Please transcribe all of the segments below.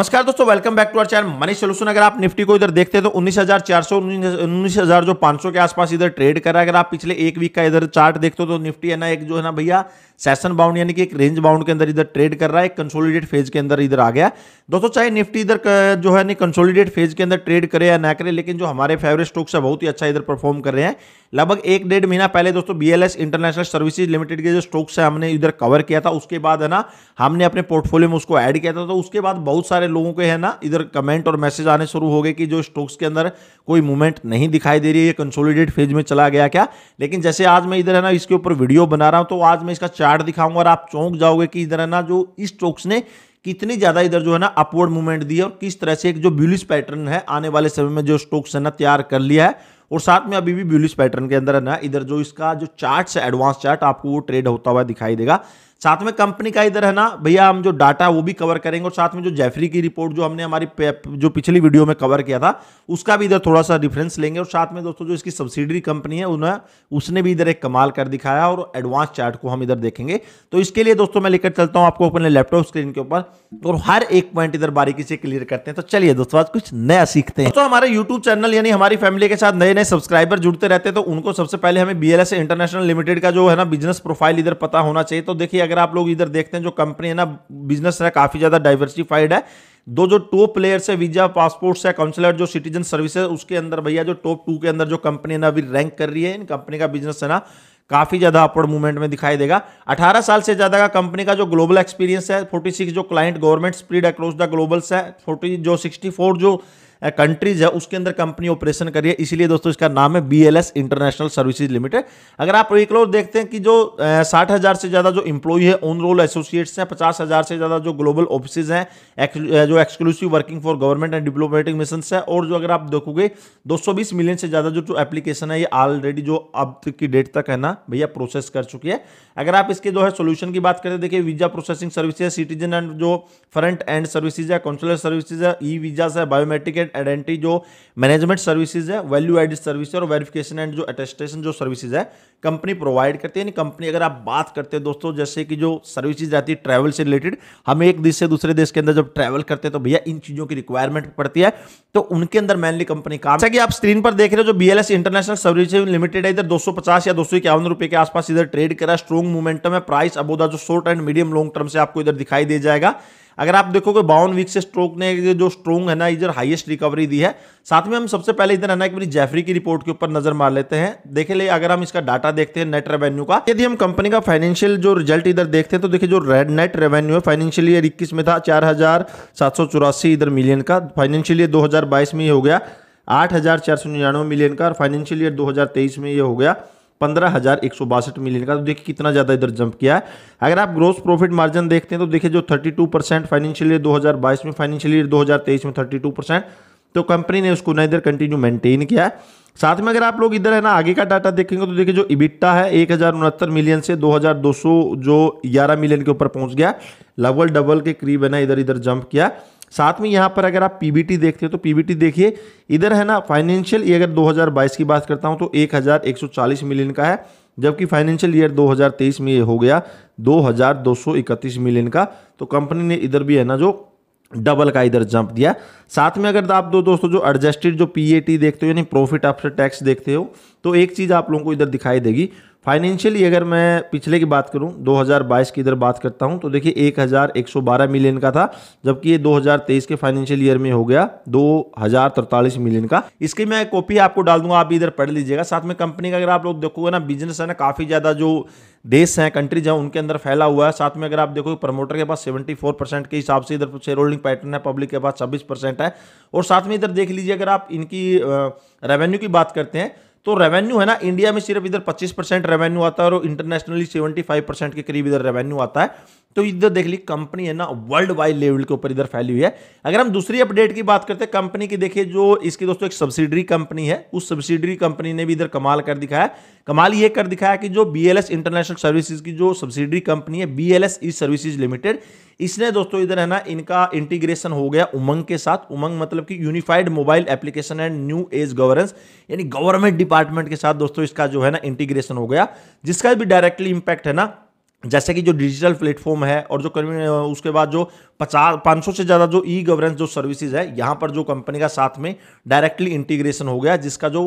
नमस्कार दोस्तों welcome back to our channel money solution अगर आप निफ्टी को इधर देखते हैं तो 19,400 19,000 जो 500 के आसपास इधर ट्रेड कर रहा है अगर आप पिछले एक वीक का इधर चार्ट देखते हो तो निफ्टी है ना एक जो है ना भैया सेशन बाउंड यानी कि एक रेंज बाउंड के अंदर इधर ट्रेड कर रहा है एक कंसोलिडेट फेज के अंदर इधर आ गया दोस्तों चाहे निफ्टी इधर जो है नहीं कंसोलिडेट फेज के अंदर ट्रेड करे या ना करे लेकिन जो हमारे फेवरेट स्टॉक्स है बहुत ही अच्छा इधर परफॉर्म कर रहे हैं लगभग एक डेढ़ महीना पहले दोस्तों बीएलएस इंटरनेशनल सर्विसेज लिमिटेड के जो स्टॉक्स है हमने इधर कवर किया था उसके बाद है ना हमने अपने पोर्टफोलियो में उसको ऐड किया था तो उसके बाद बहुत सारे लोगों के है ना इधर कमेंट और मैसेज आने शुरू हो गए कि जो स्टॉक्स के अंदर कोई मूवमेंट नहीं दिखाई दे रही है कंसोलिडेट फेज में चला गया क्या लेकिन जैसे आज मैं इधर है ना इसके ऊपर वीडियो बना रहा हूँ तो आज मैं इसका चार्ट दिखाऊंगा और आप चौंक जाओगे कि इधर है ना जो इस स्टॉक्स ने कितनी ज़्यादा इधर जो है ना अपवर्ड मूवमेंट दी है और किस तरह से एक जो ब्यूलिस पैटर्न है आने वाले समय में जो स्टोक्स है ना तैयार कर लिया है और साथ में अभी भी ब्यूलिस पैटर्न के अंदर है ना इधर जो इसका जो चार्ट है एडवांस चार्ट आपको वो ट्रेड होता हुआ दिखाई देगा साथ में कंपनी का इधर है ना भैया हम जो डाटा वो भी कवर करेंगे और साथ में जो जेफरी की रिपोर्ट जो हमने हमारी जो पिछली वीडियो में कवर किया था उसका भी इधर थोड़ा सा डिफरेंस लेंगे और साथ में दोस्तों जो इसकी सब्सिडरी कंपनी है उन्हें उसने भी इधर एक कमाल कर दिखाया और एडवांस चार्ट को हम इधर देखेंगे तो इसके लिए दोस्तों मैं लेकर चलता हूँ आपको अपने लैपटॉप स्क्रीन के ऊपर और हर एक पॉइंट इधर बारीकी से क्लियर करते हैं तो चलिए दोस्तों आज कुछ नया सीखते हैं तो हमारे यूट्यूब चैनल यानी हमारी फैमिली के साथ नए नए सब्सक्राइबर जुड़ते रहते हैं तो उनको सबसे पहले हमें बी इंटरनेशनल लिमिटेड का जो है ना बिजनेस प्रोफाइल इधर पता होना चाहिए तो देखिए अगर आप लोग इधर देखते हैं जो कंपनी है ना बिजनेस है काफ़ी ज़्यादा डाइवर्सिफाइड है दो जो टॉप प्लेयर्स है वीजा पासपोर्ट्स है काउंसलर जो सिटीजन सर्विस है उसके अंदर भैया जो टॉप टू के अंदर जो कंपनी है ना अभी रैंक कर रही है इन कंपनी का बिजनेस है ना काफ़ी ज़्यादा अपवर्ड मूवमेंट में दिखाई देगा 18 साल से ज़्यादा का कंपनी का जो ग्लोबल एक्सपीरियंस है 46 जो client government spread across the globals है 40 जो 64 जो कंट्रीज है उसके अंदर कंपनी ऑपरेशन करी है दोस्तों इसका नाम है बी इंटरनेशनल सर्विसेज लिमिटेड अगर आप एक देखते हैं कि जो साठ हज़ार से ज़्यादा जो इंप्लॉई है ऑन रोल एसोसिएट्स हैं पचास हज़ार से ज़्यादा जो ग्लोबल ऑफिस हैं जो exclusive working for government and diplomatic mission है और जो अगर आप देखोगे दो मिलियन से ज़्यादा जो जो एप्लीकेशन है ये ऑलरेडी जो अब तक की डेट तक है ना भैया प्रोसेस कर चुकी है अगर आप इसके जो है सोल्यूशन की बात करें देखिए visa processing services citizen and जो फ्रंट एंड सर्विसेज है कौंसुलर सर्विसेज है ई वीजा है बायोमेट्रिक सिग्निफिकेंट आइडेंटिटी जो मैनेजमेंट सर्विसेज है वैल्यू एड सर्विस और वेरिफिकेशन एंड जो अटेस्टेशन जो सर्विसेज है कंपनी प्रोवाइड करती है यानी कंपनी अगर आप बात करते हैं दोस्तों जैसे कि जो सर्विसेज आती है ट्रैवल से रिलेटेड हम एक देश से दूसरे देश के अंदर जब ट्रैवल करते हैं तो भैया इन चीज़ों की रिक्वायरमेंट पड़ती है तो उनके अंदर मेनली कंपनी काम जैसा कि आप स्क्रीन पर देख रहे हो जो बीएलएस इंटरनेशनल सर्विस लिमिटेड है इधर दो या दो सौ के आसपास इधर ट्रेड करा स्ट्रॉन्ग मूवमेंटम है प्राइस अबोदा जो short and medium long term से आपको इधर दिखाई दे जाएगा अगर आप देखोगे बावन वीक से स्ट्रोक ने जो स्ट्रोंग है ना इधर हाईएस्ट रिकवरी दी है साथ में हम सबसे पहले इधर है ना एक बार जेफरी की रिपोर्ट के ऊपर नजर मार लेते हैं देखे ले अगर हम इसका डाटा देखते हैं नेट रेवेन्यू का यदि हम कंपनी का फाइनेंशियल जो रिजल्ट इधर देखते हैं तो देखिए जो रेड नेट रेवेन्यू है फाइनेंशियल ईयर इक्कीस में था चार इधर मिलियन का फाइनेंशियल ईयर दो में ये हो गया आठ मिलियन का और फाइनेंशियल ईयर दो में ये हो गया पंद्रह हज़ार एक सौ बासठ मिलियन का तो देखिए कितना ज़्यादा इधर जंप किया है अगर आप ग्रोस प्रॉफिट मार्जिन देखते हैं तो देखिए जो thirty two percent financial year दो हज़ार बाईस में फाइनेंशियल ईयर दो हज़ार तेईस में थर्टी टू परसेंट तो कंपनी ने उसको ना इधर कंटिन्यू मेंटेन किया है साथ में अगर आप लोग इधर है ना आगे का डाटा देखेंगे तो देखिए जो इबिट्टा है एक मिलियन से सौ जो ग्यारह मिलियन के ऊपर पहुंच गया लगभग डबल के करीब है ना इधर इधर जंप किया साथ में यहाँ पर अगर आप पीबीटी देखते हो तो पीबीटी देखिए इधर है ना फाइनेंशियल ईयर अगर 2022 की बात करता हूँ तो 1140 मिलियन का है जबकि फाइनेंशियल ईयर 2023 में ये हो गया 2231 मिलियन का तो कंपनी ने इधर भी है ना जो डबल का इधर जंप दिया साथ में अगर आप दो दोस्तों जो एडजस्टेड जो पीएटी देखते हो यानी प्रॉफिट आफ्टर टैक्स देखते हो तो एक चीज़ आप लोगों को इधर दिखाई देगी फाइनेंशियली अगर मैं पिछले की बात करूं 2022 की इधर बात करता हूं तो देखिए 1112 मिलियन का था जबकि ये 2023 के फाइनेंशियल ईयर में हो गया दो मिलियन का इसकी मैं कॉपी आपको डाल दूंगा आप इधर पढ़ लीजिएगा साथ में कंपनी का अगर आप लोग देखोगे ना बिजनेस है ना काफ़ी ज़्यादा जो देश हैं कंट्रीज हैं उनके अंदर फैला हुआ है साथ में अगर आप देखो प्रमोटर के पास 74 परसेंट के हिसाब से इधर शेयर होल्डिंग पैटर्न है पब्लिक के पास 26 परसेंट है और साथ में इधर देख लीजिए अगर आप इनकी रेवेन्यू की बात करते हैं तो रेवेन्यू है ना इंडिया में सिर्फ इधर 25 परसेंट रेवेन्यू आता है और इंटरनेशनली 75 परसेंट के करीब इधर रेवेन्यू आता है तो इधर देख ली कंपनी है ना वर्ल्ड वाइड लेवल के ऊपर इधर फैली हुई है अगर हम दूसरी अपडेट की बात करते हैं कंपनी की देखिए जो इसकी दोस्तों एक सब्सिडरी कंपनी है उस सब्सिडरी कंपनी ने भी इधर कमाल कर दिखाया कमाल ये कर दिखाया कि जो बी इंटरनेशनल सर्विसेज की जो सब्सिडरी कंपनी है बी एल सर्विसेज लिमिटेड इसने दोस्तों इधर है ना इनका इंटीग्रेशन हो गया उमंग के साथ उमंग मतलब कि unified mobile application and new age governance यानी गवर्नमेंट डिपार्टमेंट के साथ दोस्तों इसका जो है ना इंटीग्रेशन हो गया जिसका भी डायरेक्टली इंपैक्ट है ना जैसे कि जो डिजिटल प्लेटफॉर्म है और जो उसके बाद जो पचास पाँच सौ से ज़्यादा जो ई गवर्नेंस जो सर्विसेज है यहाँ पर जो कंपनी का साथ में डायरेक्टली इंटीग्रेशन हो गया जिसका जो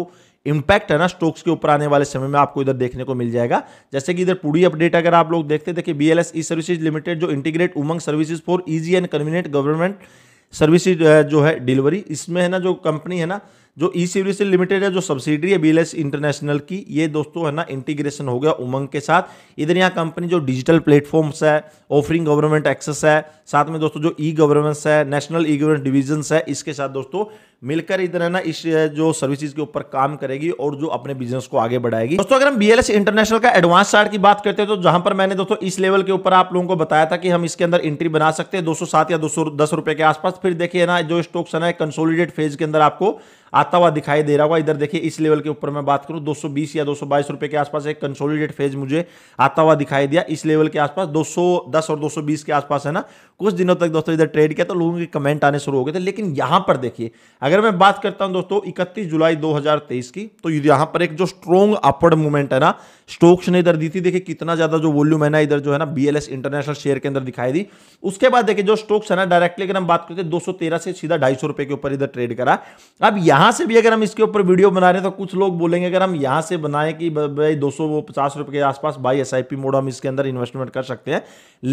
इम्पैक्ट है ना स्टॉक्स के ऊपर आने वाले समय में आपको इधर देखने को मिल जाएगा जैसे कि इधर पूरी अपडेट अगर आप लोग देखते देखिए B L S E services limited जो integrate Umang services for easy and convenient government services जो है डिलीवरी इसमें है ना जो कंपनी है ना जो ई सीवरेज लिमिटेड है जो सब्सिडरी है बीएलएस इंटरनेशनल की ये दोस्तों है ना इंटीग्रेशन हो गया उमंग के साथ इधर यहाँ कंपनी जो डिजिटल प्लेटफॉर्म्स है ऑफरिंग गवर्नमेंट एक्सेस है साथ में दोस्तों जो ई गवर्नेंस है नेशनल ई गवर्नमेंट डिविजन्स है इसके साथ दोस्तों मिलकर इधर है ना इस जो सर्विसेज के ऊपर काम करेगी और जो अपने बिजनेस को आगे बढ़ाएगी दोस्तों अगर हम बीएलएस इंटरनेशनल का एडवांस चार्ट की बात करते हैं तो जहां पर मैंने दोस्तों इस लेवल के ऊपर आप लोगों को बताया था कि हम इसके अंदर एंट्री बना सकते हैं दो या दो रुपए के आसपास फिर देखिए ना जो स्टॉक्स है ना कंसोलिडेट फेज के अंदर आपको आता हुआ दिखाई दे रहा होगा इधर देखिए इस लेवल के ऊपर मैं बात करूं 220 या 222 रुपए के आसपास एक कंसोलिडेट फेज मुझे आता हुआ दिखाई दिया इस लेवल के आसपास 210 और 220 के आसपास है ना कुछ दिनों तक दोस्तों इधर ट्रेड किया तो लोगों के कमेंट आने शुरू हो गए थे लेकिन यहां पर देखिए अगर मैं बात करता हूं दोस्तों इकतीस जुलाई दो की तो यहां पर एक जो स्ट्रॉन्ग अपर्ड मूवमेंट है ना स्टोक्स ने इधर दी थी देखिए कितना ज्यादा जो वॉल्यूम है ना इधर जो है ना बी इंटरनेशनल शेयर के अंदर दिखाई दी उसके बाद देखिए जो स्टोक्स है ना डायरेक्टली अगर हम बात करते हैं दो से सीधा ढाई रुपए के ऊपर इधर ट्रेड करा अब यहां यहाँ से भी अगर हम इसके ऊपर वीडियो बना रहे हैं तो कुछ लोग बोलेंगे अगर हम यहाँ से बनाएं कि भाई दो सौ पचास रुपये के आसपास by S I P mode हम इसके अंदर इन्वेस्टमेंट कर सकते हैं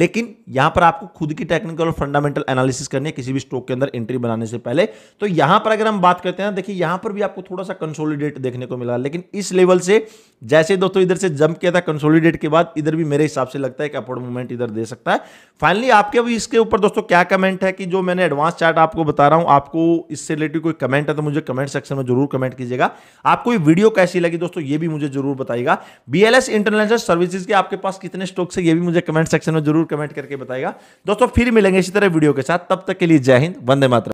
लेकिन यहाँ पर आपको खुद की टेक्निकल और फंडामेंटल एनालिसिस करनी है किसी भी स्टॉक के अंदर एंट्री बनाने से पहले तो यहाँ पर अगर हम बात करते हैं देखिए यहाँ पर भी आपको थोड़ा सा कंसोलिडेट देखने को मिला लेकिन इस लेवल से जैसे दोस्तों इधर से जंप किया था कंसोलिडेट के बाद इधर भी मेरे हिसाब से लगता है कि अपवर्ड मूवमेंट इधर दे सकता है फाइनली आपके अभी इसके ऊपर दोस्तों क्या कमेंट है कि जो मैंने एडवांस चार्ट आपको बता रहा हूँ आपको इससे रिलेटेड कोई कमेंट है तो मुझे कमेंट कमेंट सेक्शन में जरूर कमेंट कीजिएगा आपको ये वीडियो कैसी लगी दोस्तों ये भी मुझे जरूर एल बीएलएस इंटरनेशनल सर्विसेज के आपके पास कितने स्टॉक्स है ये भी मुझे कमेंट सेक्शन में जरूर कमेंट करके बताएगा दोस्तों फिर मिलेंगे इसी तरह वीडियो के साथ तब तक के लिए जय हिंद वंदे मात्र